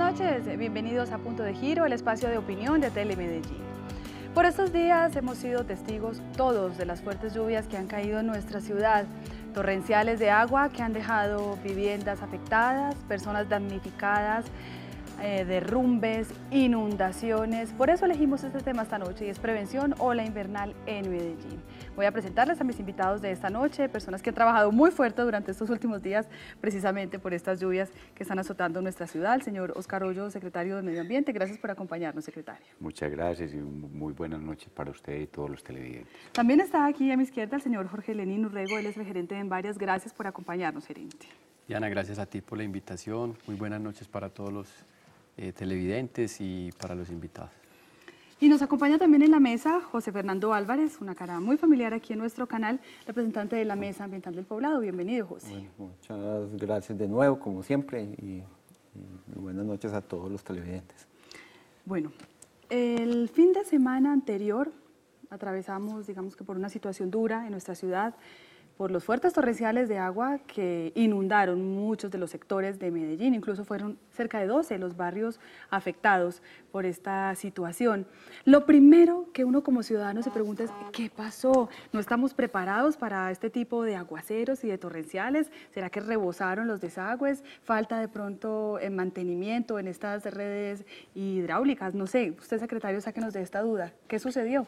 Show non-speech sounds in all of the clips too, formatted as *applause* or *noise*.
noches, eh, bienvenidos a Punto de Giro, el espacio de opinión de Telemedellín. Por estos días hemos sido testigos todos de las fuertes lluvias que han caído en nuestra ciudad, torrenciales de agua que han dejado viviendas afectadas, personas damnificadas, eh, derrumbes, inundaciones. Por eso elegimos este tema esta noche y es prevención o la invernal en Medellín. Voy a presentarles a mis invitados de esta noche, personas que han trabajado muy fuerte durante estos últimos días, precisamente por estas lluvias que están azotando nuestra ciudad. El señor Oscar Hoyo, secretario de Medio Ambiente, gracias por acompañarnos, secretario. Muchas gracias y muy buenas noches para usted y todos los televidentes. También está aquí a mi izquierda el señor Jorge Lenín Urrego, él es el gerente de Envarias. Gracias por acompañarnos, gerente. Diana, gracias a ti por la invitación. Muy buenas noches para todos los eh, televidentes y para los invitados. Y nos acompaña también en la mesa José Fernando Álvarez, una cara muy familiar aquí en nuestro canal, representante de la Mesa Ambiental del Poblado. Bienvenido, José. muchas gracias de nuevo, como siempre, y, buenas noches a todos los televidentes. Bueno, el fin de semana anterior atravesamos, digamos que por una situación dura en nuestra ciudad, por los fuertes torrenciales de agua que inundaron muchos de los sectores de Medellín, incluso fueron cerca de 12 los barrios afectados por esta situación. Lo primero que uno como ciudadano se pregunta es, ¿qué pasó? ¿No estamos preparados para este tipo de aguaceros y de torrenciales? ¿Será que rebosaron los desagües? ¿Falta de pronto en eh, mantenimiento en estas redes hidráulicas? No sé, usted secretario, sáquenos de esta duda. ¿Qué sucedió?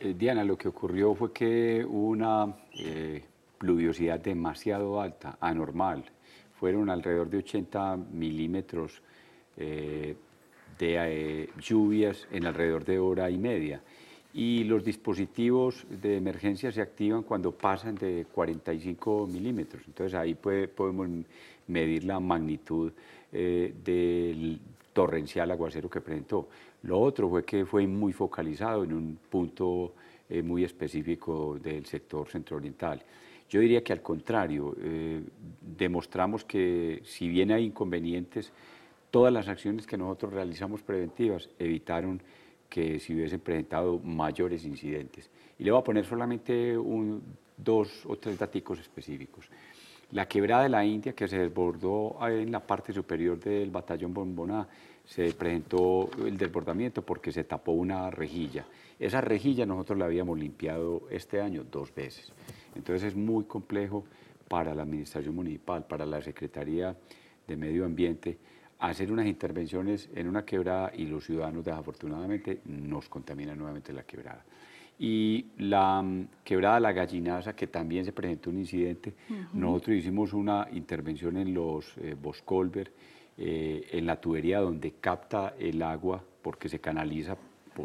Eh, Diana, lo que ocurrió fue que una eh, pluviosidad demasiado alta, anormal. Fueron alrededor de 80 milímetros eh, de eh, lluvias en alrededor de hora y media. Y los dispositivos de emergencia se activan cuando pasan de 45 milímetros. Entonces ahí podemos medir la magnitud eh, del torrencial aguacero que presentó. Lo otro fue que fue muy focalizado en un punto eh, muy específico del sector centrooriental. Yo diría que al contrario, eh, demostramos que si bien hay inconvenientes, todas las acciones que nosotros realizamos preventivas evitaron que se hubiesen presentado mayores incidentes. Y le voy a poner solamente un, dos o tres datos específicos. La quebrada de la India que se desbordó en la parte superior del batallón Bomboná se presentó el desbordamiento porque se tapó una rejilla. Esa rejilla nosotros la habíamos limpiado este año dos veces. Entonces es muy complejo para la Administración Municipal, para la Secretaría de Medio Ambiente, hacer unas intervenciones en una quebrada y los ciudadanos desafortunadamente nos contaminan nuevamente la quebrada. Y la mm, quebrada La Gallinaza, que también se presentó un incidente, nosotros hicimos una intervención en los eh, Boscolver eh, en la tubería donde capta el agua, porque se canaliza,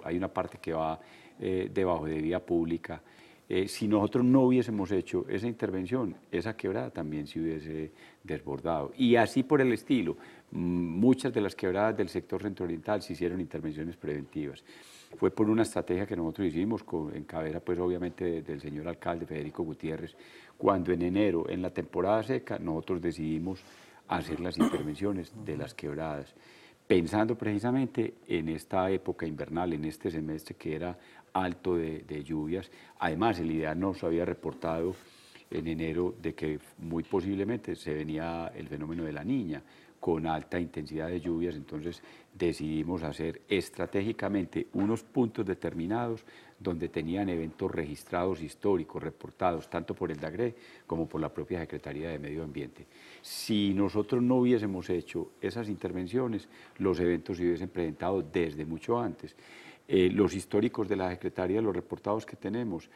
hay una parte que va eh, debajo de vía pública. Eh, si nosotros no hubiésemos hecho esa intervención, esa quebrada también se hubiese desbordado. Y así por el estilo, mm, muchas de las quebradas del sector centro oriental se hicieron intervenciones preventivas. Fue por una estrategia que nosotros hicimos con, en cabera pues obviamente, del señor alcalde Federico Gutiérrez, cuando en enero, en la temporada seca, nosotros decidimos hacer las intervenciones de las quebradas, pensando precisamente en esta época invernal, en este semestre que era alto de, lluvias. Además, el IDEA nos había reportado en enero de que muy posiblemente se venía el fenómeno de la niña, con alta intensidad de lluvias, entonces decidimos hacer estratégicamente unos puntos determinados donde tenían eventos registrados históricos, reportados tanto por el DAGRE como por la propia Secretaría de Medio Ambiente. Si nosotros no hubiésemos hecho esas intervenciones, los eventos se hubiesen presentado desde mucho antes. Eh, los históricos de la Secretaría, los reportados que tenemos,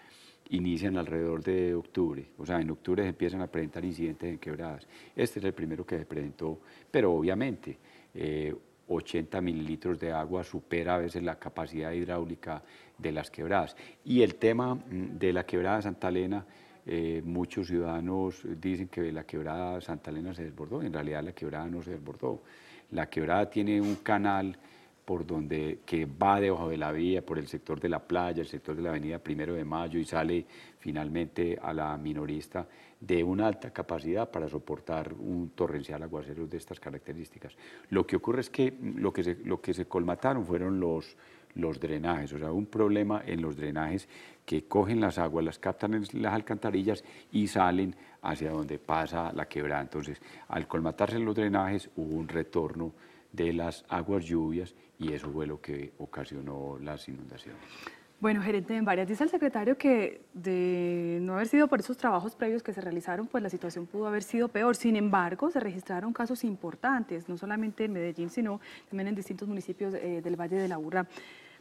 inician alrededor de octubre, o sea, en octubre se empiezan a presentar incidentes en quebradas. Este es el primero que se presentó, pero obviamente 80 eh, mililitros de agua supera a veces la capacidad hidráulica de las quebradas. Y el tema mm, de la quebrada de Santa Elena, eh, muchos ciudadanos dicen que la quebrada de Santa Elena se desbordó, en realidad la quebrada no se desbordó. La quebrada tiene un canal por donde que va debajo de la vía, por el sector de la playa, el sector de la avenida Primero de Mayo y sale finalmente a la minorista de una alta capacidad para soportar un torrencial aguacero de estas características. Lo que ocurre es que mm, lo que se, lo que se colmataron fueron los, los drenajes, o sea, un problema en los drenajes que cogen las aguas, las captan en las alcantarillas y salen hacia donde pasa la quebrada. Entonces, al colmatarse los drenajes hubo un retorno de las aguas lluvias y eso fue lo que ocasionó las inundaciones. Bueno, gerente, en varias dice el secretario que de no haber sido por esos trabajos previos que se realizaron, pues la situación pudo haber sido peor. Sin embargo, se registraron casos importantes, no solamente en Medellín, sino también en distintos municipios eh, del Valle de la Urra.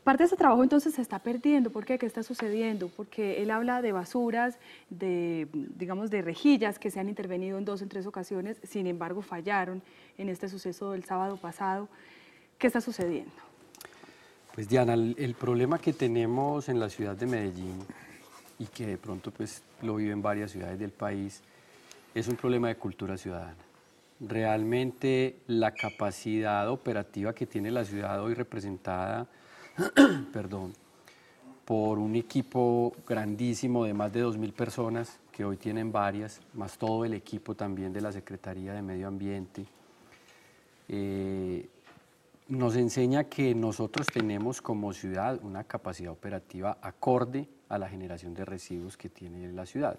Parte de ese trabajo entonces se está perdiendo. ¿Por qué? ¿Qué está sucediendo? Porque él habla de basuras, de, digamos, de rejillas que se han intervenido en dos o tres ocasiones, sin embargo fallaron en este suceso del sábado pasado. ¿Qué está sucediendo? Pues Diana, el, problema que tenemos en la ciudad de Medellín y que de pronto pues lo en varias ciudades del país, es un problema de cultura ciudadana. Realmente la capacidad operativa que tiene la ciudad hoy representada *clears throat* perdón, por un equipo grandísimo de más de 2.000 personas, que hoy tienen varias, más todo el equipo también de la Secretaría de Medio Ambiente. Eh, nos enseña que nosotros tenemos como ciudad una capacidad operativa acorde a la generación de residuos que tiene la ciudad.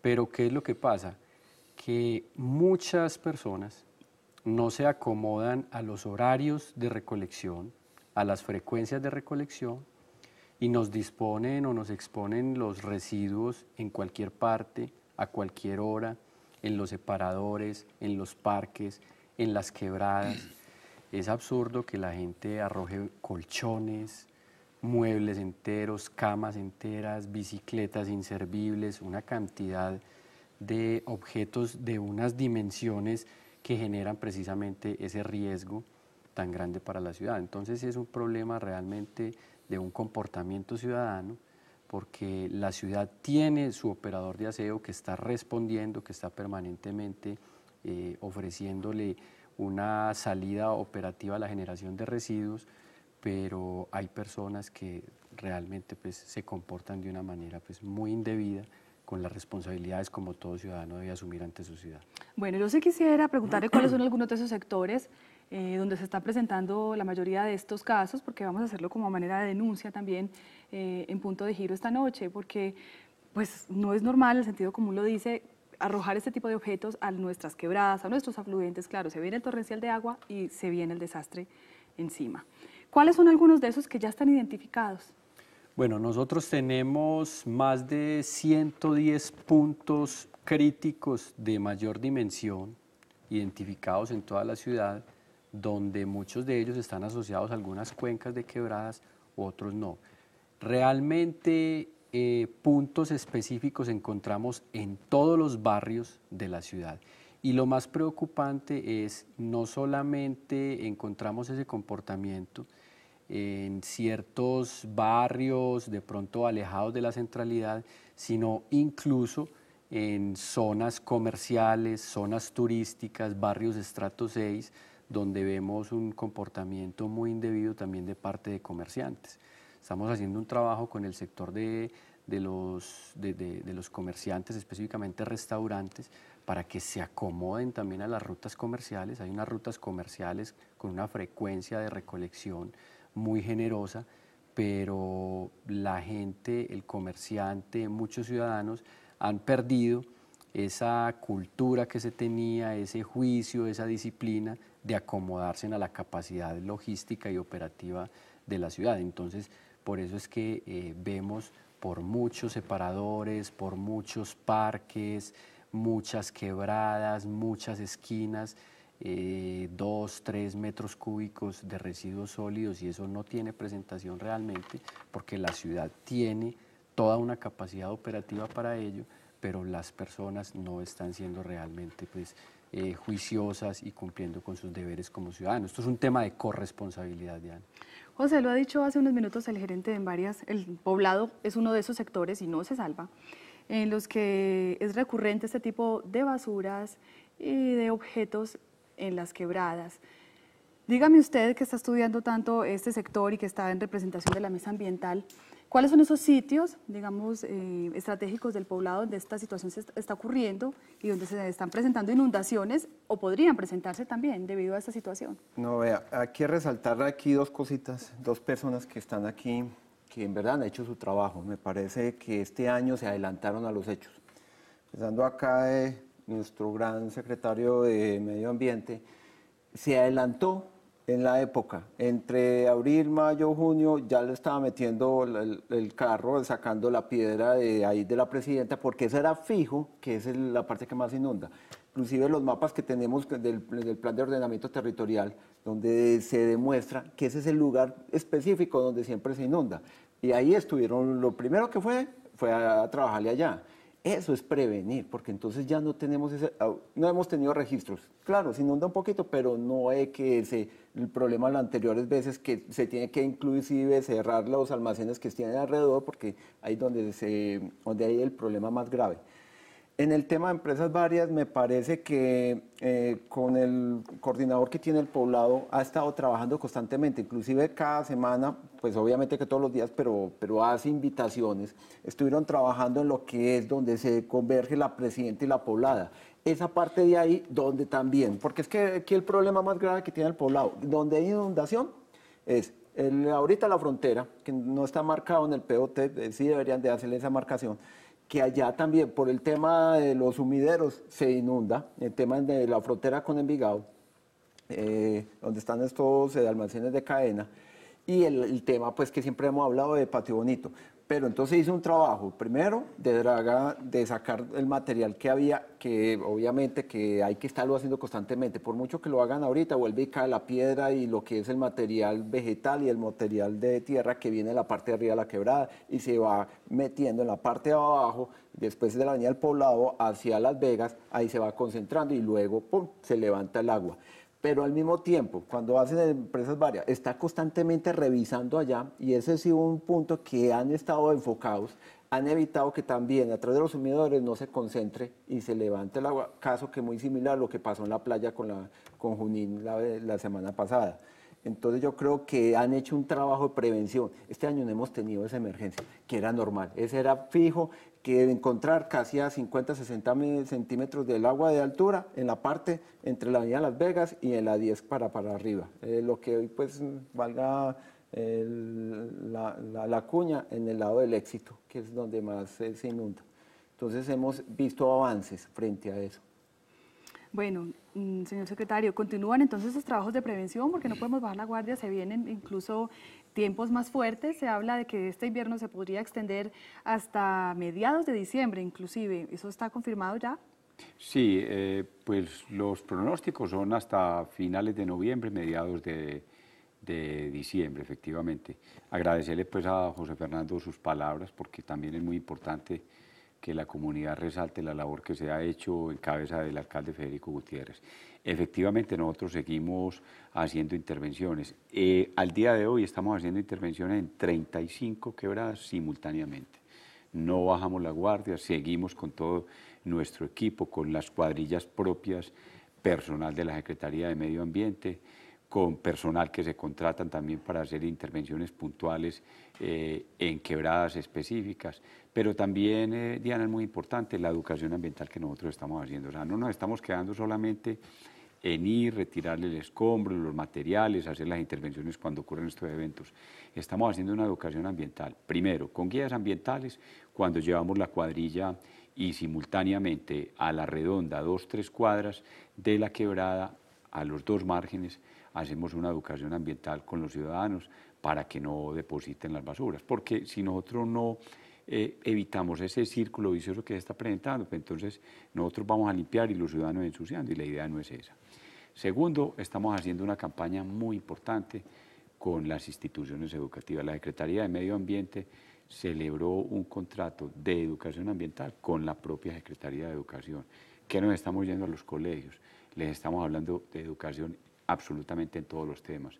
Pero ¿qué es lo que pasa? Que muchas personas no se acomodan a los horarios de recolección, a las frecuencias de recolección y nos disponen o nos exponen los residuos en cualquier parte, a cualquier hora, en los separadores, en los parques, en las quebradas. *clears throat* Es absurdo que la gente arroje colchones, muebles enteros, camas enteras, bicicletas inservibles, una cantidad de objetos de unas dimensiones que generan precisamente ese riesgo tan grande para la ciudad. Entonces es un problema realmente de un comportamiento ciudadano, porque la ciudad tiene su operador de aseo que está respondiendo, que está permanentemente eh, ofreciéndole una salida operativa a la generación de residuos, pero hay personas que realmente pues, se comportan de una manera pues, muy indebida con las responsabilidades como todo ciudadano debe asumir ante su ciudad. Bueno, yo sí quisiera preguntarle cuáles son algunos de esos sectores eh, donde se está presentando la mayoría de estos casos, porque vamos a hacerlo como manera de denuncia también eh, en punto de giro esta noche, porque pues no es normal, el sentido común lo dice, arrojar este tipo de objetos a nuestras quebradas, a nuestros afluentes, claro, se viene el torrencial de agua y se viene el desastre encima. ¿Cuáles son algunos de esos que ya están identificados? Bueno, nosotros tenemos más de 110 puntos críticos de mayor dimensión identificados en toda la ciudad donde muchos de ellos están asociados a algunas cuencas de quebradas, otros no. Realmente eh, puntos específicos encontramos en todos los barrios de la ciudad. Y lo más preocupante es no solamente encontramos ese comportamiento en ciertos barrios de pronto alejados de la centralidad, sino incluso en zonas comerciales, zonas turísticas, barrios estrato 6, donde vemos un comportamiento muy indebido también de parte de comerciantes. Estamos haciendo un trabajo con el sector de, los, los comerciantes, específicamente restaurantes, para que se acomoden también a las rutas comerciales. Hay unas rutas comerciales con una frecuencia de recolección muy generosa, pero la gente, el comerciante, muchos ciudadanos han perdido esa cultura que se tenía, ese juicio, esa disciplina de acomodarse a la capacidad logística y operativa de la ciudad. Entonces, por eso es que eh, vemos por muchos separadores, por muchos parques, muchas quebradas, muchas esquinas, eh, dos, tres metros cúbicos de residuos sólidos y eso no tiene presentación realmente porque la ciudad tiene toda una capacidad operativa para ello, pero las personas no están siendo realmente pues, eh, juiciosas y cumpliendo con sus deberes como ciudadanos. Esto es un tema de corresponsabilidad, Diana. José, lo ha dicho hace unos minutos el gerente de varias, el poblado es uno de esos sectores y no se salva, en los que es recurrente este tipo de basuras y de objetos en las quebradas. Dígame usted que está estudiando tanto este sector y que está en representación de la mesa ambiental, ¿Cuáles son esos sitios, digamos, eh, estratégicos del poblado donde esta situación se está ocurriendo y donde se están presentando inundaciones o podrían presentarse también debido a esta situación? No, vea, hay que resaltar aquí dos cositas, dos personas que están aquí que en verdad han hecho su trabajo. Me parece que este año se adelantaron a los hechos. Empezando acá de nuestro gran secretario de Medio Ambiente, se adelantó en la época, entre abril, mayo, junio, ya le estaba metiendo el, carro, sacando la piedra de ahí de la presidenta, porque eso era fijo, que es la parte que más inunda. Inclusive los mapas que tenemos del, plan de ordenamiento territorial, donde se demuestra que ese es el lugar específico donde siempre se inunda. Y ahí estuvieron, lo primero que fue, fue a trabajarle allá. Eso es prevenir, porque entonces ya no tenemos ese, ah, no hemos tenido registros. Claro, se inunda un poquito, pero no es que el problema de las anteriores veces que se tiene que inclusive cerrar los almacenes que tienen alrededor, porque ahí donde donde hay el problema más grave. En el tema de empresas varias, me parece que eh, con el coordinador que tiene el poblado ha estado trabajando constantemente, inclusive cada semana pues obviamente que todos los días, pero, pero hace invitaciones, estuvieron trabajando en lo que es donde se converge la presidenta y la poblada. Esa parte de ahí, donde también, porque es que aquí el problema más grave que tiene el poblado, donde hay inundación, es ahorita la frontera, que no está marcado en el POT, eh, sí deberían de hacerle esa marcación, que allá también por el tema de los humideros, se inunda, el tema de la frontera con Envigado, eh, donde están estos eh, almacenes de cadena, y el, tema pues que siempre hemos hablado de Patio Bonito. Pero entonces hizo un trabajo, primero, de draga, de sacar el material que había, que obviamente que hay que estarlo haciendo constantemente. Por mucho que lo hagan ahorita, vuelve y cae la piedra y lo que es el material vegetal y el material de tierra que viene de la parte de arriba de la quebrada y se va metiendo en la parte de abajo, después de la avenida del poblado hacia Las Vegas, ahí se va concentrando y luego, pum, se levanta el agua pero al mismo tiempo, cuando hacen empresas varias, está constantemente revisando allá y ese ha sido un punto que han estado enfocados, han evitado que también a través de los sumidores no se concentre y se levante el agua, caso que es muy similar a lo que pasó en la playa con, la, con Junín la semana pasada. Entonces yo creo que han hecho un trabajo de prevención. Este año no hemos tenido esa emergencia, que era normal. Ese era fijo, que encontrar casi a 50, 60 centímetros del agua de altura en la parte entre la avenida Las Vegas y en la 10 para, para arriba. Eh, lo que hoy pues valga la, cuña en el lado del éxito, que es donde más eh, se inunda. Entonces hemos visto avances frente a eso. Bueno, Mm, señor secretario, continúan entonces los trabajos de prevención porque no podemos bajar la guardia, se vienen incluso tiempos más fuertes, se habla de que este invierno se podría extender hasta mediados de diciembre inclusive, ¿eso está confirmado ya? Sí, eh, pues los pronósticos son hasta finales de noviembre, mediados de, diciembre, efectivamente. Agradecerle pues a José Fernando sus palabras porque también es muy importante que la comunidad resalte la labor que se ha hecho en cabeza del alcalde Federico Gutiérrez. Efectivamente, nosotros seguimos haciendo intervenciones. Eh, al día de hoy estamos haciendo intervenciones en 35 quebradas simultáneamente. No bajamos la guardia, seguimos con todo nuestro equipo, con las cuadrillas propias, personal de la Secretaría de Medio Ambiente, con personal que se contratan también para hacer intervenciones puntuales eh, en quebradas específicas. Pero también, eh, Diana, es muy importante la educación ambiental que nosotros estamos haciendo. O sea, no nos estamos quedando solamente en ir, retirarle el escombro, los materiales, hacer las intervenciones cuando ocurren estos eventos. Estamos haciendo una educación ambiental, primero con guías ambientales, cuando llevamos la cuadrilla y simultáneamente a la redonda, dos, tres cuadras de la quebrada, a los dos márgenes, hacemos una educación ambiental con los ciudadanos para que no depositen las basuras, porque si nosotros no eh, evitamos ese círculo vicioso que se está presentando, pues entonces nosotros vamos a limpiar y los ciudadanos ensuciando, y la idea no es esa. Segundo, estamos haciendo una campaña muy importante con las instituciones educativas. La Secretaría de Medio Ambiente celebró un contrato de educación ambiental con la propia Secretaría de Educación, que nos estamos yendo a los colegios, les estamos hablando de educación absolutamente en todos los temas,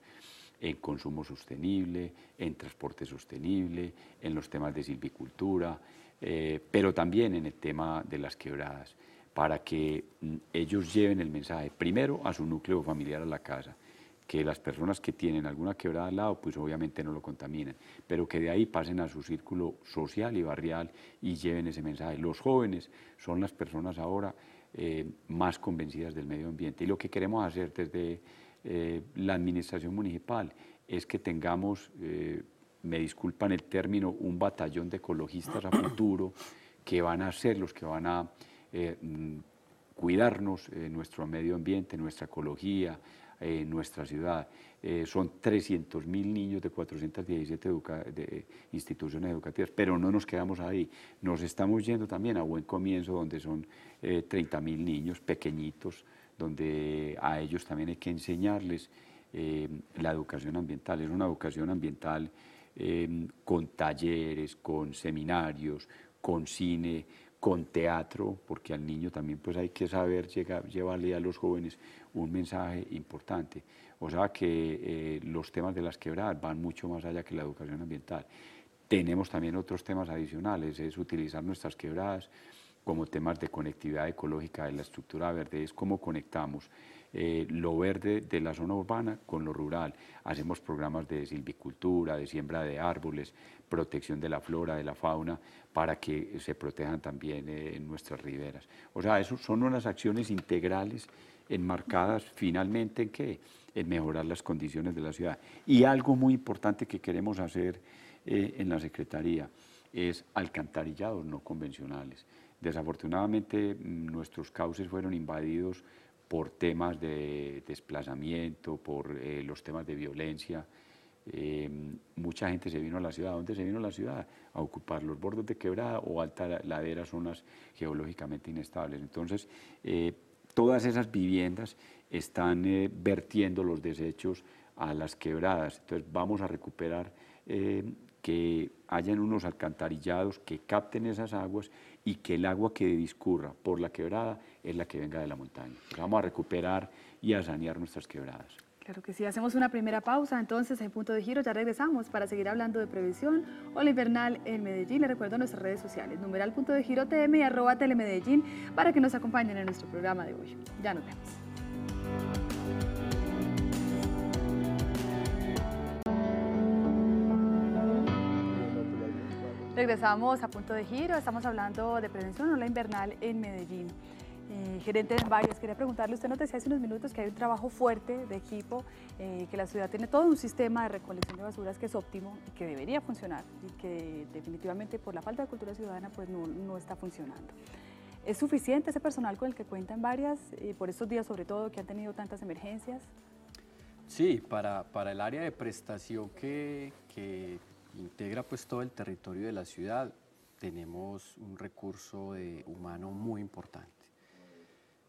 en consumo sostenible, en transporte sostenible, en los temas de silvicultura, eh, pero también en el tema de las quebradas, para que mm, ellos lleven el mensaje primero a su núcleo familiar a la casa, que las personas que tienen alguna quebrada al lado, pues obviamente no lo contaminan, pero que de ahí pasen a su círculo social y barrial y lleven ese mensaje. Los jóvenes son las personas ahora eh, más convencidas del medio ambiente. Y lo que queremos hacer desde eh, la administración municipal es que tengamos, eh, me disculpan el término, un batallón de ecologistas a futuro que van a ser los que van a mm, cuidarnos nuestro medio ambiente, nuestra ecología, en nuestra ciudad. Eh, son 300.000 niños de 417 instituciones educativas, pero no nos quedamos ahí. Nos estamos yendo también a Buen Comienzo, donde son 30.000 eh, niños pequeñitos, donde a ellos también hay que enseñarles eh, la educación ambiental. Es una educación ambiental con talleres, con seminarios, con cine, con teatro, porque al niño también pues hay que saber llevarle a los jóvenes un mensaje importante. O sea que eh, los temas de las quebradas van mucho más allá que la educación ambiental. Tenemos también otros temas adicionales, es utilizar nuestras quebradas como temas de conectividad ecológica, de la estructura verde, es cómo conectamos eh, lo verde de la zona urbana con lo rural. Hacemos programas de silvicultura, de siembra de árboles, protección de la flora, de la fauna, para que se protejan también eh, en nuestras riberas. O sea, eso son unas acciones integrales enmarcadas finalmente en qué? En mejorar las condiciones de la ciudad. Y algo muy importante que queremos hacer eh, en la Secretaría es alcantarillados no convencionales. Desafortunadamente mm, nuestros cauces fueron invadidos por temas de desplazamiento, por eh, los temas de violencia. Eh, mucha gente se vino a la ciudad. dónde se vino a la ciudad? A ocupar los bordes de quebrada o altas laderas, zonas geológicamente inestables. Entonces, eh, todas esas viviendas están vertiendo los desechos a las quebradas. Entonces, vamos a recuperar que hayan unos alcantarillados que capten esas aguas y que el agua que discurra por la quebrada es la que venga de la montaña. Vamos a recuperar y a sanear nuestras quebradas. Claro que sí, hacemos una primera pausa, entonces en punto de giro ya regresamos para seguir hablando de prevención o la invernal en Medellín. Le recuerdo nuestras redes sociales, numeral punto de giro tm y arroba telemedellín para que nos acompañen en nuestro programa de hoy. Ya nos vemos. Regresamos a punto de giro, estamos hablando de prevención o la invernal en Medellín. Eh, gerente de varias Quería preguntarle, usted nos decía hace unos minutos que hay un trabajo fuerte de equipo, eh, que la ciudad tiene todo un sistema de recolección de basuras que es óptimo y que debería funcionar y que definitivamente por la falta de cultura ciudadana pues no, está funcionando. ¿Es suficiente ese personal con el que cuentan varias, eh, por estos días sobre todo, que han tenido tantas emergencias? Sí, para, el área de prestación que, integra pues todo el territorio de la ciudad, tenemos un recurso humano muy importante.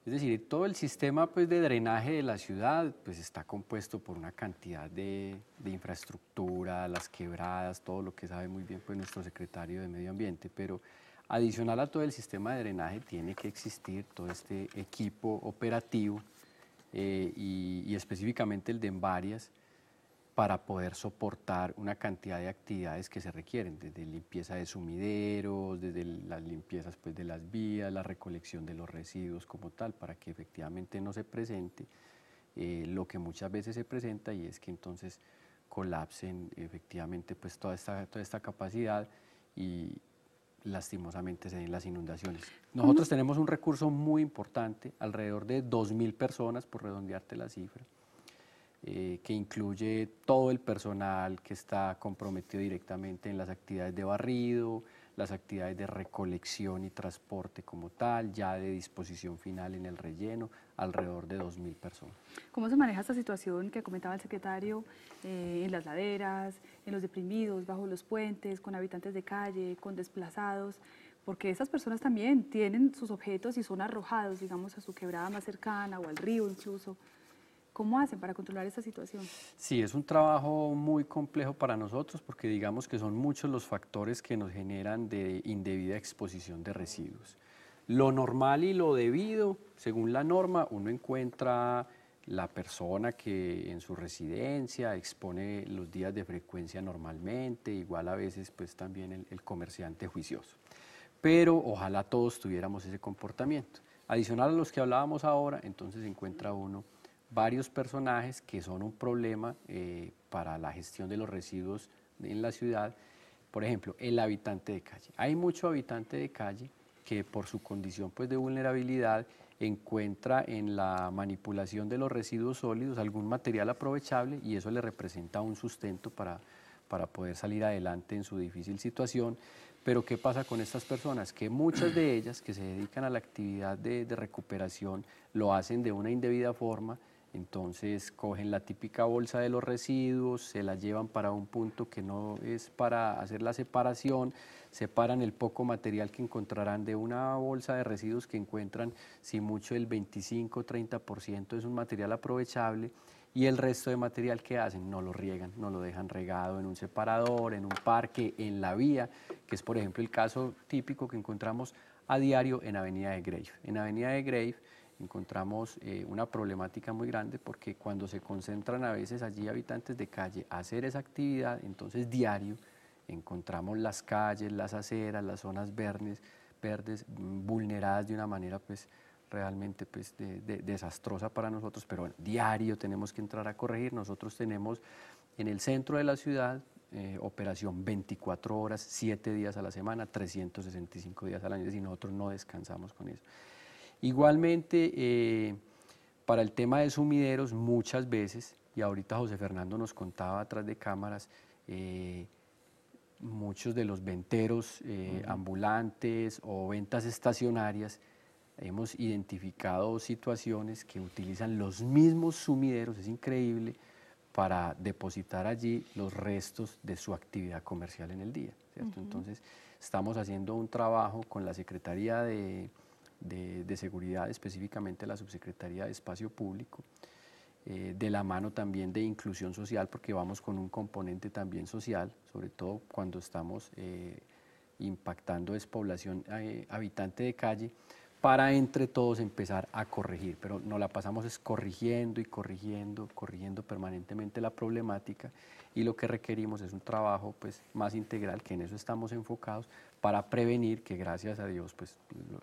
Es decir, todo el sistema pues, de drenaje de la ciudad pues, está compuesto por una cantidad de, infraestructura, las quebradas, todo lo que sabe muy bien pues, nuestro secretario de Medio Ambiente, pero adicional a todo el sistema de drenaje tiene que existir todo este equipo operativo eh, y, específicamente el de Embarias, para poder soportar una cantidad de actividades que se requieren, desde limpieza de sumideros, desde las limpiezas pues, de las vías, la recolección de los residuos como tal, para que efectivamente no se presente eh, lo que muchas veces se presenta y es que entonces colapsen efectivamente pues, toda, esta, toda esta capacidad y lastimosamente se den las inundaciones. Nosotros tenemos un recurso muy importante, alrededor de 2.000 personas, por redondearte la cifra, eh, que incluye todo el personal que está comprometido directamente en las actividades de barrido, las actividades de recolección y transporte como tal, ya de disposición final en el relleno, alrededor de 2.000 personas. ¿Cómo se maneja esta situación que comentaba el secretario eh, en las laderas, en los deprimidos, bajo los puentes, con habitantes de calle, con desplazados? Porque esas personas también tienen sus objetos y son arrojados, digamos, a su quebrada más cercana o al río incluso. ¿Cómo hacen para controlar esta situación? Sí, es un trabajo muy complejo para nosotros porque digamos que son muchos los factores que nos generan de indebida exposición de residuos. Lo normal y lo debido, según la norma, uno encuentra la persona que en su residencia expone los días de frecuencia normalmente, igual a veces pues también el, el comerciante juicioso. Pero ojalá todos tuviéramos ese comportamiento. Adicional a los que hablábamos ahora, entonces encuentra uno varios personajes que son un problema eh, para la gestión de los residuos en la ciudad. Por ejemplo, el habitante de calle. Hay mucho habitante de calle que por su condición pues, de vulnerabilidad encuentra en la manipulación de los residuos sólidos algún material aprovechable y eso le representa un sustento para, poder salir adelante en su difícil situación. Pero ¿qué pasa con estas personas? Que muchas de ellas que se dedican a la actividad de recuperación lo hacen de una indebida forma, entonces cogen la típica bolsa de los residuos, se la llevan para un punto que no es para hacer la separación, separan el poco material que encontrarán de una bolsa de residuos que encuentran, si mucho el 25-30% es un material aprovechable y el resto de material que hacen no lo riegan, no lo dejan regado en un separador, en un parque, en la vía, que es por ejemplo el caso típico que encontramos a diario en Avenida de Grave. En Avenida de Grave encontramos eh, una problemática muy grande porque cuando se concentran a veces allí habitantes de calle a hacer esa actividad, entonces diario encontramos las calles, las aceras, las zonas verdes, mm, vulneradas de una manera pues realmente pues, desastrosa para nosotros, pero diario tenemos que entrar a corregir. Nosotros tenemos en el centro de la ciudad eh, operación 24 horas, 7 días a la semana, 365 días al año, y nosotros no descansamos con eso. Igualmente, eh, para el tema de sumideros, muchas veces, y ahorita José Fernando nos contaba atrás de cámaras, eh, muchos de los venteros eh, ambulantes o ventas estacionarias, hemos identificado situaciones que utilizan los mismos sumideros, es increíble, para depositar allí los restos de su actividad comercial en el día. Entonces, estamos haciendo un trabajo con la Secretaría de de, Seguridad, específicamente la Subsecretaría de Espacio Público, eh, de la mano también de inclusión social, porque vamos con un componente también social, sobre todo cuando estamos eh, impactando despoblación eh, habitante de calle, para entre todos empezar a corregir. Pero no la pasamos es corrigiendo y corrigiendo, corrigiendo permanentemente la problemática y lo que requerimos es un trabajo pues, más integral, que en eso estamos enfocados, para prevenir que gracias a Dios, pues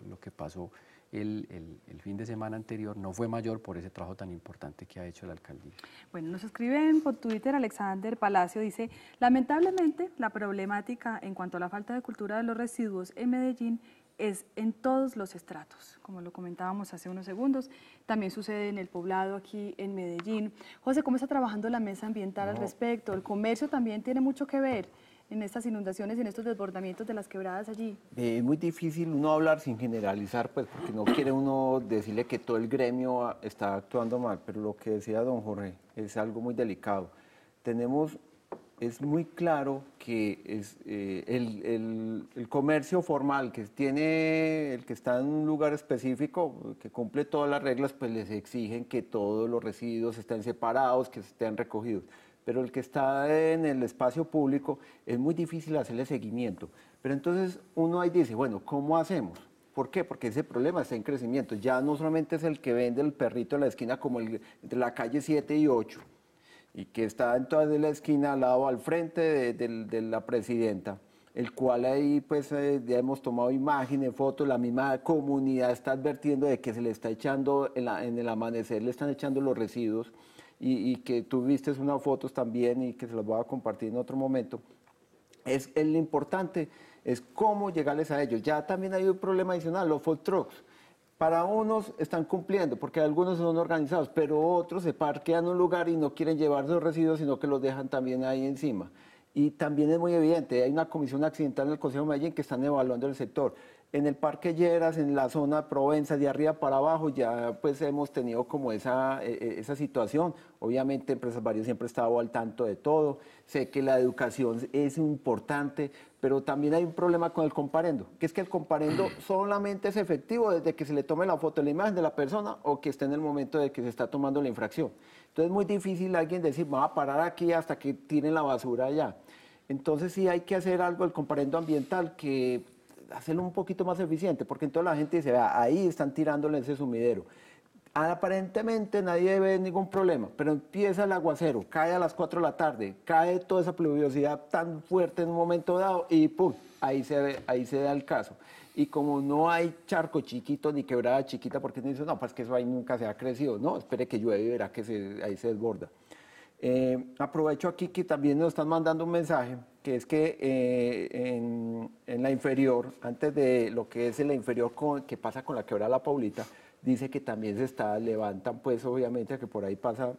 lo, que pasó el, fin de semana anterior no fue mayor por ese trabajo tan importante que ha hecho la alcaldía. Bueno, nos escriben por Twitter Alexander Palacio, dice, lamentablemente la problemática en cuanto a la falta de cultura de los residuos en Medellín es en todos los estratos, como lo comentábamos hace unos segundos. También sucede en el poblado aquí en Medellín. José, ¿cómo está trabajando la mesa ambiental al respecto? El comercio también tiene mucho que ver en estas inundaciones, en estos desbordamientos de las quebradas allí? Eh, es muy difícil uno hablar sin generalizar, pues, porque no quiere uno decirle que todo el gremio está actuando mal, pero lo que decía don Jorge es algo muy delicado. Tenemos, es muy claro que es, eh, el, el, el, comercio formal que tiene, el que está en un lugar específico, que cumple todas las reglas, pues les exigen que todos los residuos estén separados, que estén recogidos pero el que está en el espacio público es muy difícil hacerle seguimiento. Pero entonces uno ahí dice, bueno, ¿cómo hacemos? ¿Por qué? Porque ese problema está en crecimiento. Ya no solamente es el que vende el perrito en la esquina como el, entre la calle 7 y 8, y que está en toda la esquina al lado, al frente de, la presidenta, el cual ahí pues eh, ya hemos tomado imágenes, fotos, la misma comunidad está advirtiendo de que se le está echando, en el amanecer le están echando los residuos y, que tuviste unas fotos también y que se las voy a compartir en otro momento, es, el importante, es cómo llegarles a ellos. Ya también hay un problema adicional, los food trucks. Para unos están cumpliendo, porque algunos son organizados, pero otros se parquean un lugar y no quieren llevar sus residuos, sino que los dejan también ahí encima. Y también es muy evidente, hay una comisión accidental en el Consejo de Medellín que están evaluando el sector en el Parque Lleras, en la zona Provenza, de arriba para abajo, ya pues hemos tenido como esa, eh, eh, esa situación. Obviamente Empresas varios siempre ha estado al tanto de todo, sé que la educación es importante, pero también hay un problema con el comparendo, que es que el comparendo *clears throat* solamente es efectivo desde que se le tome la foto, la imagen de la persona o que esté en el momento de que se está tomando la infracción. Entonces es muy difícil alguien decir, va a parar aquí hasta que tiren la basura allá. Entonces sí hay que hacer algo, el comparendo ambiental, que hacerlo un poquito más eficiente, porque entonces la gente dice, ahí están tirándole ese sumidero. Aparentemente nadie ve ningún problema, pero empieza el aguacero, cae a las 4 de la tarde, cae toda esa pluviosidad tan fuerte en un momento dado y ¡pum! Ahí se, ahí se da el caso. Y como no hay charco chiquito ni quebrada chiquita, porque dicen, no, pues que eso ahí nunca se ha crecido, no, espere que llueve y verá que ahí se desborda. Eh, aprovecho aquí que también nos están mandando un mensaje que es que eh, en, la inferior, antes de lo que es en la inferior que pasa con la de La Paulita, dice que también se está, levantan pues obviamente que por ahí pasa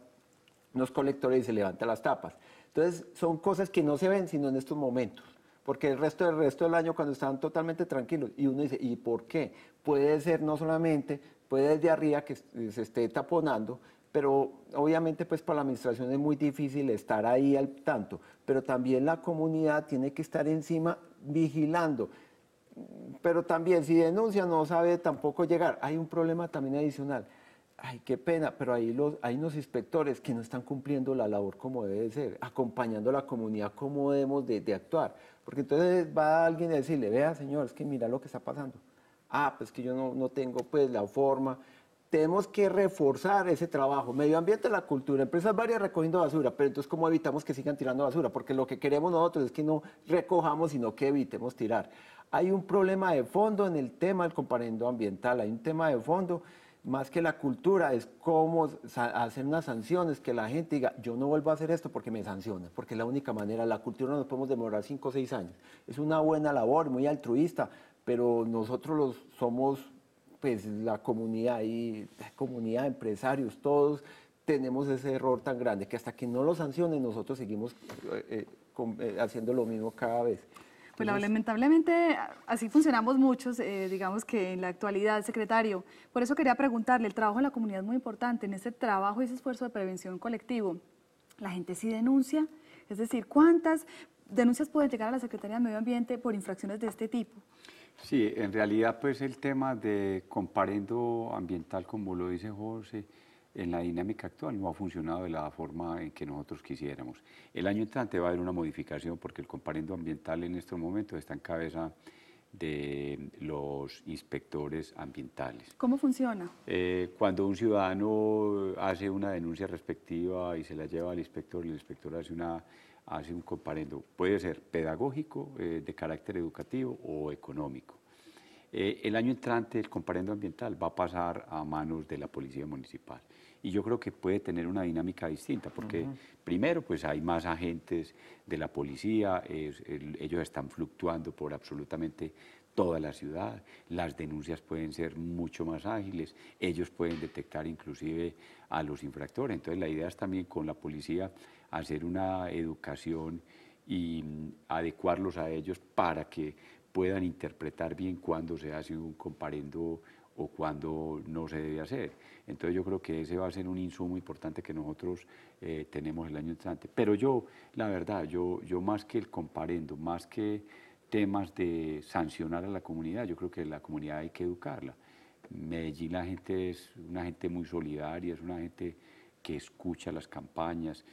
los colectores y se levantan las tapas. Entonces son cosas que no se ven sino en estos momentos, porque el resto del resto del año cuando están totalmente tranquilos y uno dice, ¿y por qué? Puede ser no solamente, puede desde arriba que se esté taponando, pero obviamente pues para la administración es muy difícil estar ahí al tanto, pero también la comunidad tiene que estar encima vigilando. Pero también si denuncia no sabe tampoco llegar. Hay un problema también adicional. Ay, qué pena, pero ahí los, hay unos inspectores que no están cumpliendo la labor como debe ser, acompañando a la comunidad como debemos de, actuar. Porque entonces va alguien a decirle, vea señor, es que mira lo que está pasando. Ah, pues que yo no, no tengo pues la forma, tenemos que reforzar ese trabajo. Medio ambiente, la cultura, empresas varias recogiendo basura, pero entonces ¿cómo evitamos que sigan tirando basura? Porque lo que queremos nosotros es que no recojamos, sino que evitemos tirar. Hay un problema de fondo en el tema del comparendo ambiental, hay un tema de fondo más que la cultura, es cómo hacer unas sanciones, que la gente diga, yo no vuelvo a hacer esto porque me sancionan, porque es la única manera, la cultura no nos podemos demorar cinco o seis años. Es una buena labor, muy altruista, pero nosotros los somos pues la comunidad y la comunidad, de empresarios, todos tenemos ese error tan grande que hasta que no lo sancionen nosotros seguimos eh, eh, eh, haciendo lo mismo cada vez. Pues lamentablemente así funcionamos muchos, digamos que en la actualidad, secretario. Por eso quería preguntarle, el trabajo de la comunidad es muy importante, en ese trabajo y ese esfuerzo de prevención colectivo, la gente sí denuncia, es decir, ¿cuántas denuncias pueden llegar a la Secretaría de Medio Ambiente por infracciones de este tipo? Sí, en realidad pues el tema de comparendo ambiental, como lo dice José, en la dinámica actual no ha funcionado de la forma en que nosotros quisiéramos. El año entrante va a haber una modificación porque el comparendo ambiental en estos momentos está en cabeza de los inspectores ambientales. ¿Cómo funciona? Eh, cuando un ciudadano hace una denuncia respectiva y se la lleva al inspector, el inspector hace una hace un comparendo. Puede ser pedagógico, eh, de carácter educativo o económico. Eh, el año entrante el comparendo ambiental va a pasar a manos de la Policía Municipal. Y yo creo que puede tener una dinámica distinta, porque primero, pues hay más agentes de la policía, ellos están fluctuando por absolutamente toda la ciudad, las denuncias pueden ser mucho más ágiles, ellos pueden detectar inclusive a los infractores. Entonces la idea es también con la policía hacer una educación y adecuarlos a ellos para que puedan interpretar bien cuando se hace un comparendo o cuando no se debe hacer. Entonces yo creo que ese va a ser un insumo importante que nosotros eh, tenemos el año entrante. Pero yo, la verdad, yo, yo más que el comparendo, más que temas de sancionar a la comunidad, yo creo que la comunidad hay que educarla. Medellín la gente es una gente muy solidaria, es una gente que escucha las campañas,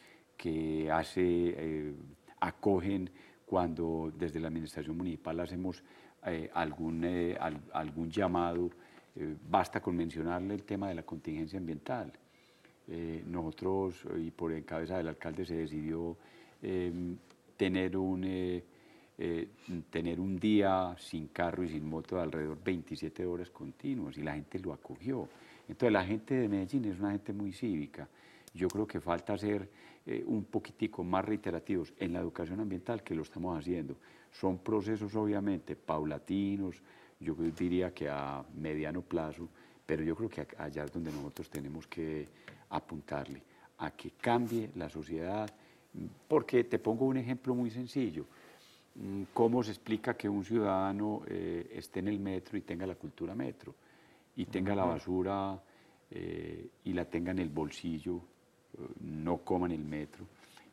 que hace, eh, acogen cuando desde la administración municipal hacemos eh, algún, eh, algún llamado. basta con mencionarle el tema de la contingencia ambiental. nosotros, y por encabeza del alcalde, se decidió em, tener, un, tener un día sin carro y sin moto de alrededor 27 horas continuas, y la gente lo acogió. Entonces, la gente de Medellín es una gente muy cívica yo creo que falta ser eh, un poquitico más reiterativos en la educación ambiental que lo estamos haciendo. Son procesos obviamente paulatinos, yo diría que a mediano plazo, pero yo creo que allá es donde nosotros tenemos que apuntarle, a que cambie la sociedad, porque te pongo un ejemplo muy sencillo. Mm, ¿Cómo se explica que un ciudadano eh, esté en el metro y tenga la cultura metro y tenga la basura eh, y la tenga en el bolsillo no coman el metro,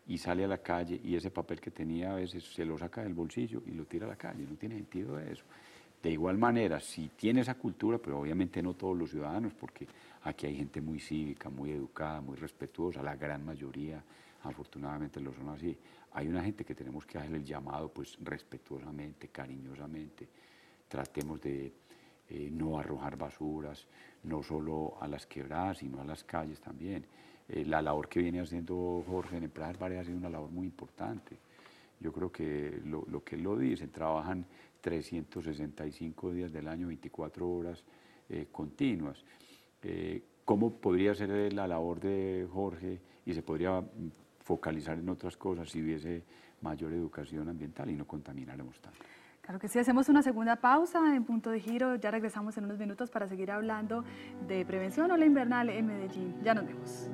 y sale a la calle y ese papel que tenía a veces se lo saca del bolsillo y lo tira a la calle, no tiene sentido eso. De igual manera, si tiene esa cultura, pero obviamente no todos los ciudadanos, porque aquí hay gente muy cívica, muy educada, muy respetuosa, la gran mayoría afortunadamente lo son así. Hay una gente que tenemos que hacer el llamado pues respetuosamente, cariñosamente. Tratemos de eh, no arrojar basuras, no solo a las quebradas, sino a las calles también. Eh, la labor que viene haciendo Jorge en Empresas ha sido una labor muy importante. Yo creo que lo, lo que lo dice, trabajan 365 días del año, 24 horas eh, continuas. Eh, ¿Cómo podría ser la labor de Jorge y se podría mm, focalizar en otras cosas si hubiese mayor educación ambiental y no contamináramos tanto? Claro que sí, hacemos una segunda pausa en punto de giro. Ya regresamos en unos minutos para seguir hablando de prevención o la invernal en Medellín. Ya nos vemos.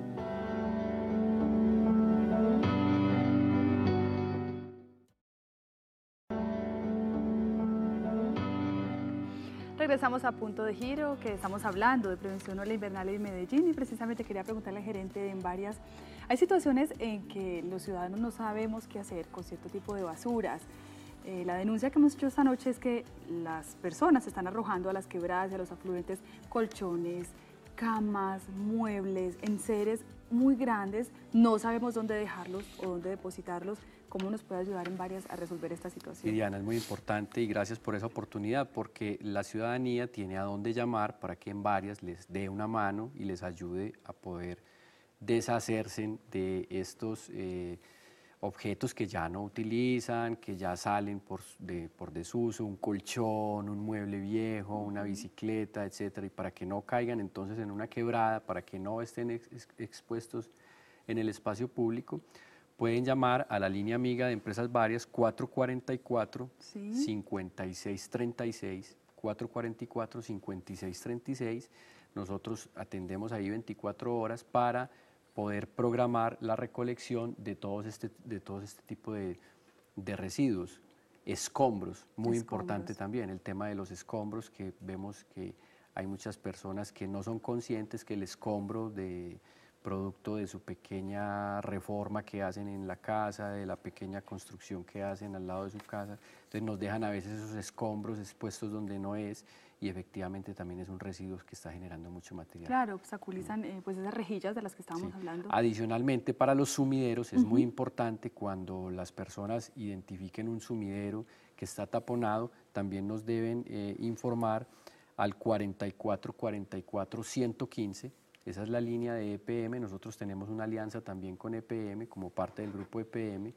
Regresamos a punto de giro, que estamos hablando de prevención o la invernal en Medellín y precisamente quería preguntarle al gerente en varias... Hay situaciones en que los ciudadanos no sabemos qué hacer con cierto tipo de basuras, eh, la denuncia que hemos hecho esta noche es que las personas están arrojando a las quebradas y a los afluentes colchones, camas, muebles, enseres muy grandes. No sabemos dónde dejarlos o dónde depositarlos. ¿Cómo nos puede ayudar en varias a resolver esta situación? Diana, es muy importante y gracias por esa oportunidad porque la ciudadanía tiene a dónde llamar para que en varias les dé una mano y les ayude a poder deshacerse de estos... Eh, objetos que ya no utilizan, que ya salen por, por, desuso, un colchón, un mueble viejo, una bicicleta, etcétera, y para que no caigan entonces en una quebrada, para que no estén expuestos en el espacio público, pueden llamar a la línea amiga de Empresas Varias 444 5636 444 5636. Nosotros atendemos ahí 24 horas para poder programar la recolección de, todos este, de todo este tipo de, de residuos. Escombros, muy importante también, el tema de los escombros, que vemos que hay muchas personas que no son conscientes que el escombro de producto de su pequeña reforma que hacen en la casa, de la pequeña construcción que hacen al lado de su casa, entonces nos dejan a veces esos escombros expuestos donde no es y efectivamente también es un residuo que está generando mucho material. Claro, obstaculizan eh, pues, esas rejillas de las que estábamos hablando. Adicionalmente, para los sumideros es muy importante cuando las personas identifiquen un sumidero que está taponado, también nos deben eh, informar al 44 115. Esa es la línea de EPM. Nosotros tenemos una alianza también con EPM como parte del grupo EPM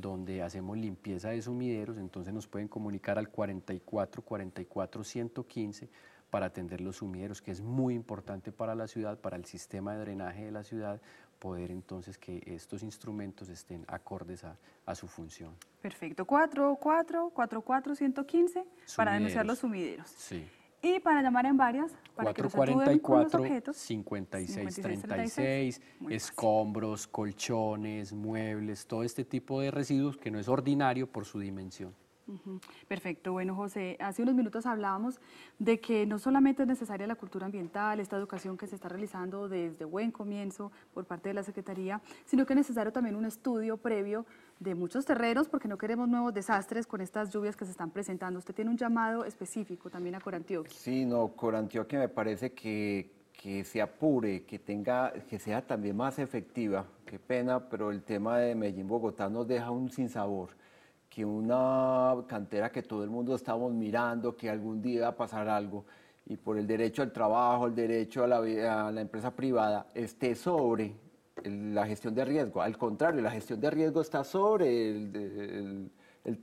donde hacemos limpieza de sumideros, entonces nos pueden comunicar al 44 44 115 para atender los sumideros, que es muy importante para la ciudad, para el sistema de drenaje de la ciudad, poder entonces que estos instrumentos estén acordes a, su función. Perfecto, 44 para denunciar los sumideros. Sí. Y para llamar en varias, para 444 que 56 36, escombros, colchones, muebles, todo este tipo de residuos que no es ordinario por su dimensión. Perfecto. Bueno, José, hace unos minutos hablábamos de que no solamente es necesaria la cultura ambiental, esta educación que se está realizando desde buen comienzo por parte de la Secretaría, sino que es necesario también un estudio previo de muchos terrenos porque no queremos nuevos desastres con estas lluvias que se están presentando. Usted tiene un llamado específico también a Corantioquia. Sí, no, Corantioquia me parece que, que se apure, que, tenga, que sea también más efectiva. Qué pena, pero el tema de Medellín-Bogotá nos deja un sinsabor que una cantera que todo el mundo estamos mirando, que algún día va a pasar algo, y por el derecho al trabajo, el derecho a la, a la empresa privada, esté sobre la gestión de riesgo. Al contrario, la gestión de riesgo está sobre el, el,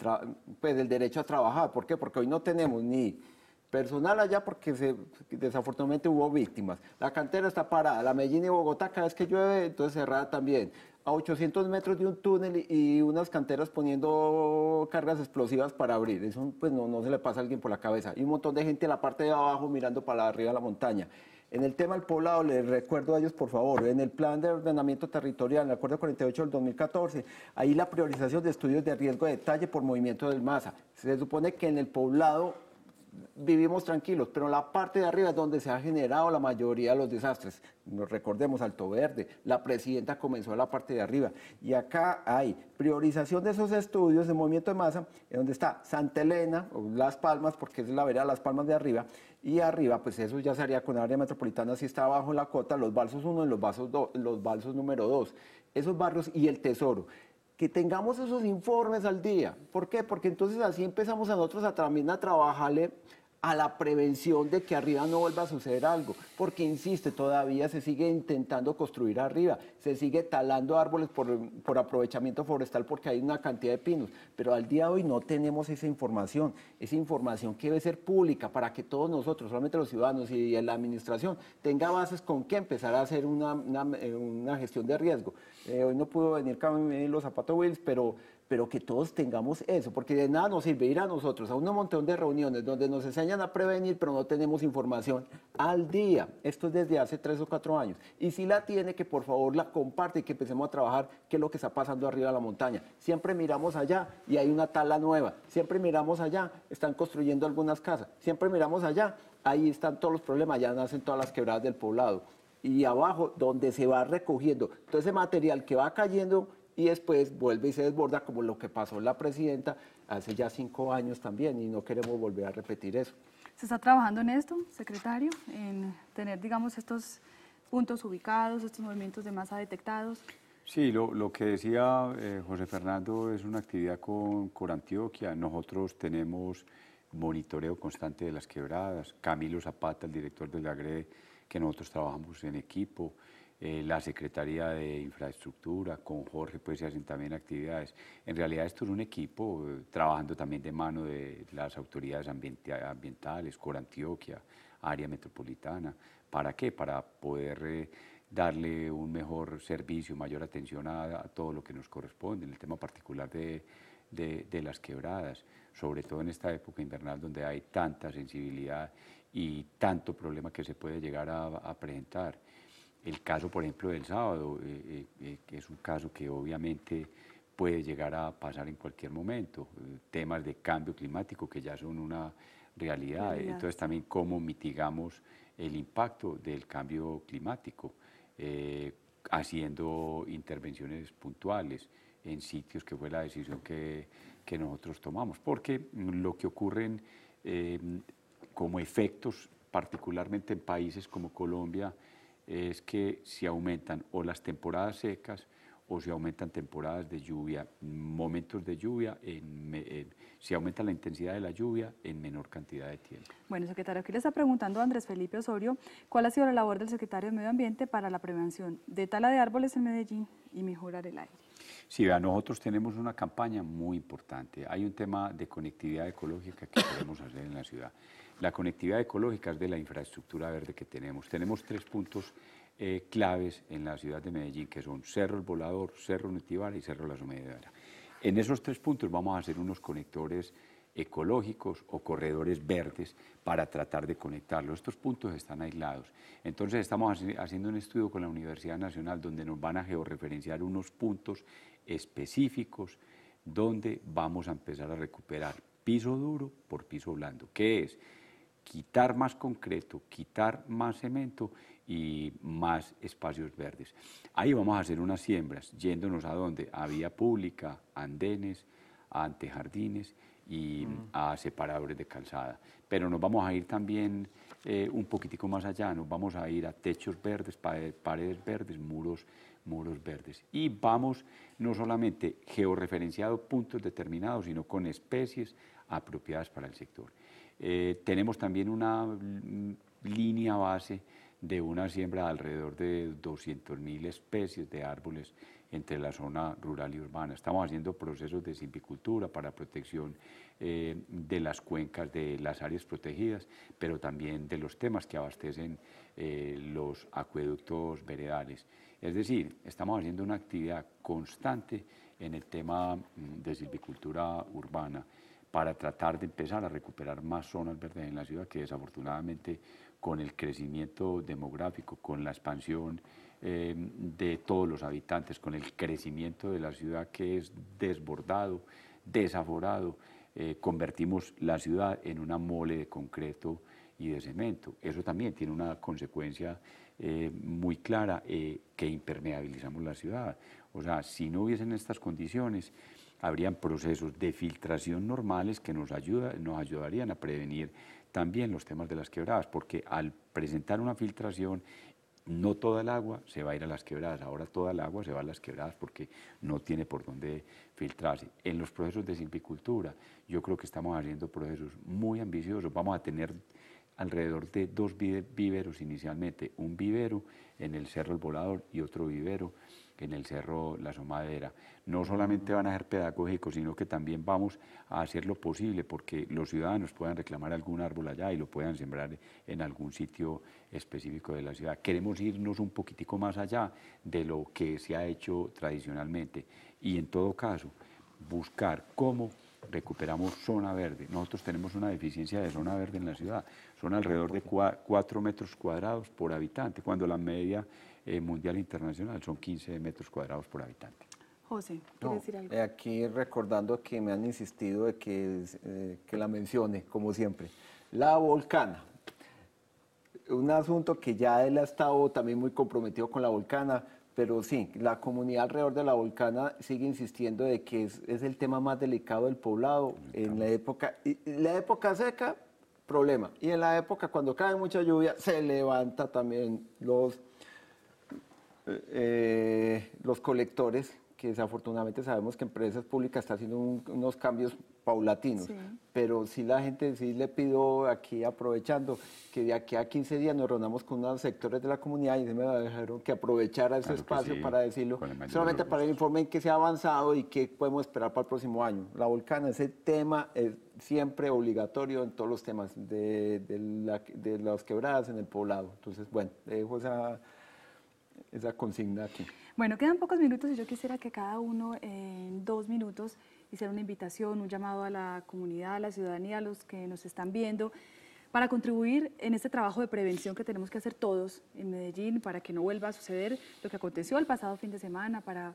pues, el derecho a trabajar. ¿Por qué? Porque hoy no tenemos ni personal allá porque desafortunadamente hubo víctimas. La cantera está parada, la Medellín y Bogotá cada vez que llueve, entonces cerrada también a 800 metros de un túnel y unas canteras poniendo cargas explosivas para abrir. Eso pues no, no se le pasa a alguien por la cabeza. Y un montón de gente en la parte de abajo mirando para arriba de la montaña. En el tema del poblado, les recuerdo a ellos, por favor, en el plan de ordenamiento territorial, en el acuerdo 48 del 2014, ahí la priorización de estudios de riesgo de detalle por movimiento del masa. Se supone que en el poblado vivimos tranquilos, pero la parte de arriba es donde se ha generado la mayoría de los desastres. Nos recordemos Alto Verde, la presidenta comenzó la parte de arriba y acá hay priorización de esos estudios de movimiento de masa, en donde está Santa Elena Las Palmas, porque es la vereda Las Palmas de arriba, y arriba, pues eso ya sería con área metropolitana si está abajo la cota, los balsos 1 y los balsos, 2, los balsos número 2, esos barrios y el tesoro que tengamos esos informes al día. ¿Por qué? Porque entonces así empezamos nosotros a también a trabajarle a la prevención de que arriba no vuelva a suceder algo. Porque, insiste, todavía se sigue intentando construir arriba, se sigue talando árboles por, aprovechamiento forestal porque hay una cantidad de pinos. Pero al día de hoy no tenemos esa información, esa información que debe ser pública para que todos nosotros, solamente los ciudadanos y la administración, tenga bases con qué empezar a hacer una eh, gestión de riesgo. Eh, hoy no pudo venir Camilo Zapato Wills, pero, pero que todos tengamos eso, porque de nada nos sirve ir a nosotros a un montón de reuniones donde nos enseñan a prevenir, pero no tenemos información al día. Esto es desde hace tres o cuatro años. Y si la tiene, que por favor la comparte y que empecemos a trabajar qué es lo que está pasando arriba de la montaña. Siempre miramos allá y hay una tala nueva. Siempre miramos allá, están construyendo algunas casas. Siempre miramos allá, ahí están todos los problemas, ya nacen todas las quebradas del poblado y abajo donde se va recogiendo. todo ese material que va cayendo y después vuelve y se desborda como lo que pasó la presidenta hace ya cinco años también y no queremos volver a repetir eso. ¿Se está trabajando en esto, secretario? En tener, digamos, estos puntos ubicados, estos movimientos de masa detectados. Sí, lo, que decía eh, José Fernando es una actividad con, con Antioquia. Nosotros tenemos monitoreo constante de las quebradas. Camilo Zapata, el director del AGRE, que nosotros trabajamos en equipo, eh, la Secretaría de Infraestructura, con Jorge pues se hacen también actividades. En realidad esto es un equipo eh, trabajando también de mano de las autoridades ambientales, Antioquia, área metropolitana. ¿Para qué? Para poder... Eh, darle un mejor servicio, mayor atención a, todo lo que nos corresponde, en el tema particular de, las quebradas, sobre todo en esta época invernal donde hay tanta sensibilidad y tanto problema que se puede llegar a, presentar. El caso, por ejemplo, del sábado, eh, eh, eh, que es un caso que obviamente puede llegar a pasar en cualquier momento. temas de cambio climático que ya son una realidad. Entonces también cómo mitigamos el impacto del cambio climático, haciendo intervenciones puntuales en sitios que fue la decisión que, nosotros tomamos. Porque lo que ocurre ocurren como efectos, particularmente en países como Colombia, es que si aumentan o las temporadas secas o si aumentan temporadas de lluvia, momentos de lluvia, si aumenta la intensidad de la lluvia en menor cantidad de tiempo. Bueno, secretario, aquí le está preguntando Andrés Felipe Osorio, ¿cuál ha sido la labor del secretario de Medio Ambiente para la prevención de tala de árboles en Medellín y mejorar el aire? Sí, vea, nosotros tenemos una campaña muy importante. Hay un tema de conectividad ecológica que *coughs* podemos hacer en la ciudad la conectividad ecológica es de la infraestructura verde que tenemos. Tenemos tres puntos eh, claves en la ciudad de Medellín, que son Cerro El Volador, Cerro Nutibar y Cerro La Sumedera. En esos tres puntos vamos a hacer unos conectores ecológicos o corredores verdes para tratar de conectarlos. Estos puntos están aislados. Entonces estamos haciendo un estudio con la Universidad Nacional donde nos van a georreferenciar unos puntos específicos donde vamos a empezar a recuperar piso duro por piso blando. ¿Qué es? quitar más concreto, quitar más cemento y más espacios verdes. Ahí vamos a hacer unas siembras, yéndonos a dónde? A vía pública, andenes, a antejardines y mm. a separadores de calzada. Pero nos vamos a ir también eh, un poquitico más allá, nos vamos a ir a techos verdes, paredes verdes, muros, muros verdes. Y vamos no solamente georreferenciado puntos determinados, sino con especies apropiadas para el sector. Eh, tenemos también una línea base de una siembra de alrededor de 200.000 especies de árboles entre la zona rural y urbana. Estamos haciendo procesos de silvicultura para protección eh, de las cuencas, de las áreas protegidas, pero también de los temas que abastecen eh, los acueductos veredales. Es decir, estamos haciendo una actividad constante en el tema mm, de silvicultura urbana para tratar de empezar a recuperar más zonas verdes en la ciudad que desafortunadamente con el crecimiento demográfico, con la expansión em, de todos los habitantes, con el crecimiento de la ciudad que es desbordado, desaforado, eh, convertimos la ciudad en una mole de concreto y de cemento. Eso también tiene una consecuencia eh, muy clara, eh, que impermeabilizamos la ciudad. O sea, si no hubiesen estas condiciones, habrían procesos de filtración normales que nos, ayuda, nos ayudarían a prevenir también los temas de las quebradas, porque al presentar una filtración no toda el agua se va a ir a las quebradas, ahora toda el agua se va a las quebradas porque no tiene por dónde filtrarse. En los procesos de silvicultura, yo creo que estamos haciendo procesos muy ambiciosos, vamos a tener alrededor de dos viveros inicialmente, un vivero en el Cerro El Volador y otro vivero en el Cerro La Somadera. No solamente van a ser pedagógicos, sino que también vamos a hacer lo posible porque los ciudadanos puedan reclamar algún árbol allá y lo puedan sembrar en algún sitio específico de la ciudad. Queremos irnos un poquitico más allá de lo que se ha hecho tradicionalmente y en todo caso buscar cómo recuperamos zona verde. Nosotros tenemos una deficiencia de zona verde en la ciudad. Son alrededor de 4 metros cuadrados por habitante, cuando la media eh, mundial internacional son 15 metros cuadrados por habitante. José, ¿quieres decir algo? Eh, aquí recordando que me han insistido de que, eh, que la mencione, como siempre. La volcana. Un asunto que ya él ha estado también muy comprometido con la volcana, pero sí, la comunidad alrededor de la volcana sigue insistiendo de que es, el tema más delicado del poblado en la época, la época seca, problema. Y en la época cuando cae mucha lluvia, se levanta también los eh, los colectores, que desafortunadamente sabemos que empresas públicas está haciendo unos cambios paulatinos, pero si la gente, sí le pido aquí aprovechando que de aquí a 15 días nos reunamos con unos sectores de la comunidad y se me dejaron que aprovechara ese espacio para decirlo, solamente para el informe en que se ha avanzado y qué podemos esperar para el próximo año. La volcana, ese tema es siempre obligatorio en todos los temas de, de, de las quebradas en el poblado. Entonces, bueno, dejo esa esa consigna aquí. Bueno, quedan pocos minutos y yo quisiera que cada uno en dos minutos hiciera una invitación, un llamado a la comunidad, a la ciudadanía, a los que nos están viendo, para contribuir en este trabajo de prevención que tenemos que hacer todos en Medellín para que no vuelva a suceder lo que aconteció el pasado fin de semana, para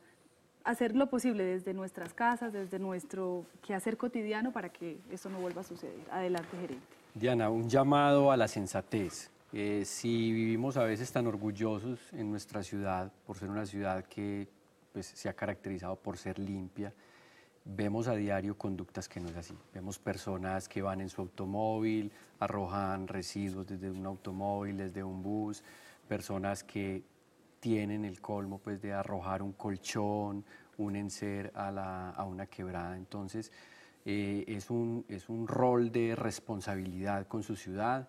hacer lo posible desde nuestras casas, desde nuestro quehacer cotidiano para que eso no vuelva a suceder. Adelante, gerente. Diana, un llamado a la sensatez eh, si vivimos a veces tan orgullosos en nuestra ciudad, por ser una ciudad que pues, se ha caracterizado por ser limpia, vemos a diario conductas que no es así. Vemos personas que van en su automóvil, arrojan residuos desde un automóvil, desde un bus, personas que tienen el colmo pues, de arrojar un colchón, un enser a, una quebrada. Entonces, eh, es un rol de responsabilidad con su ciudad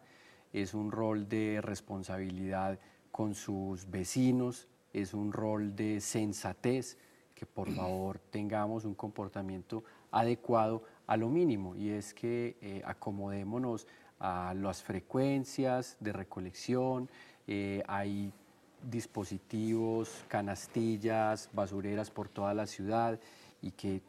es un rol de responsabilidad con sus vecinos, es un rol de sensatez, que por mm. favor tengamos un comportamiento adecuado a lo mínimo y es que eh, acomodémonos a las frecuencias de recolección, eh, hay dispositivos, canastillas, basureras por toda la ciudad y que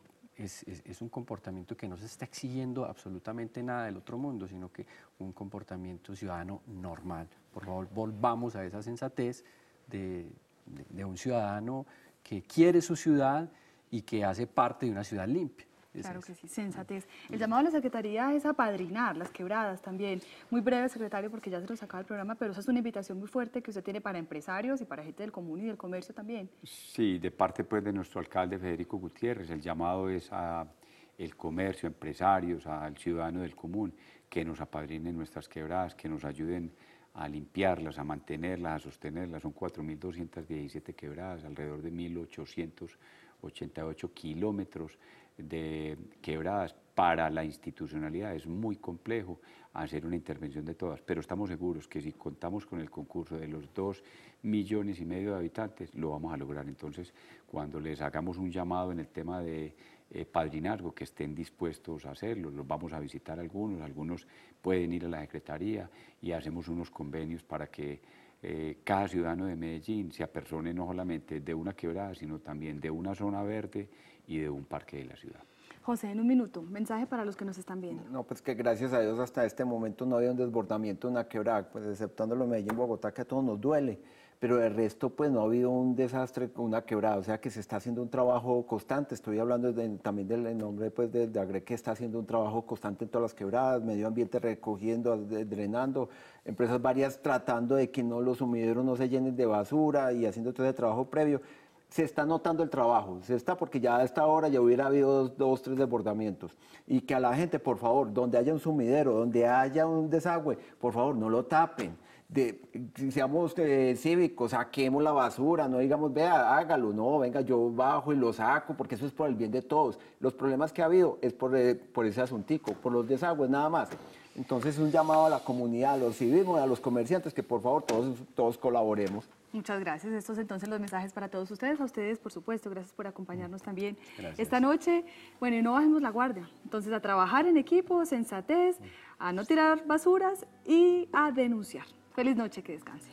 es, un comportamiento que no se está exigiendo absolutamente nada del otro mundo, sino que un comportamiento ciudadano normal. Por favor, volvamos a esa sensatez de un ciudadano que quiere su ciudad y que hace parte de una ciudad limpia. Claro que sí, sensatez. El llamado a la Secretaría es apadrinar las quebradas también. Muy breve, secretario, porque ya se lo sacaba el programa, pero esa es una invitación muy fuerte que usted tiene para empresarios y para gente del común y del comercio también. Sí, de parte pues de nuestro alcalde Federico Gutiérrez, el llamado es a el comercio, empresarios, al ciudadano del común, que nos apadrinen nuestras quebradas, que nos ayuden a limpiarlas, a mantenerlas, a sostenerlas. Son 4.217 quebradas, alrededor de 1.888 kilómetros de quebradas para la institucionalidad es muy complejo hacer una intervención de todas, pero estamos seguros que si contamos con el concurso de los dos millones y medio de habitantes, lo vamos a lograr. Entonces, cuando les hagamos un llamado en el tema de eh, padrinazgo, que estén dispuestos a hacerlo, los vamos a visitar algunos, algunos pueden ir a la Secretaría y hacemos unos convenios para que eh, cada ciudadano de Medellín se apersone no solamente de una quebrada, sino también de una zona verde y de un parque de la ciudad. José, en un minuto, mensaje para los que nos están viendo. No, pues que gracias a Dios hasta este momento no ha habido un desbordamiento, una quebrada, pues exceptando lo medio en Bogotá, que a todos nos duele, pero el resto pues no ha habido un desastre, una quebrada, o sea que se está haciendo un trabajo constante, estoy hablando también del nombre pues de, Agre que está haciendo un trabajo constante en todas las quebradas, medio ambiente recogiendo, drenando, empresas varias tratando de que no los sumideros no se llenen de basura y haciendo todo ese trabajo previo se está notando el trabajo, se está porque ya a esta hora ya hubiera habido dos, tres desbordamientos. Y que a la gente, por favor, donde haya un sumidero, donde haya un desagüe, por favor, no lo tapen. De, seamos eh, cívicos, saquemos la basura, no digamos, vea, hágalo, no, venga, yo bajo y lo saco, porque eso es por el bien de todos. Los problemas que ha habido es por, eh, por ese asuntico, por los desagües nada más. Entonces, un llamado a la comunidad, a los civismos, a los comerciantes, que por favor todos, todos colaboremos. Muchas gracias. Estos entonces los mensajes para todos ustedes, a ustedes por supuesto, gracias por acompañarnos también esta noche. Bueno, y no bajemos la guardia. Entonces a trabajar en equipo, sensatez, a no tirar basuras y a denunciar. Feliz noche, que descansen.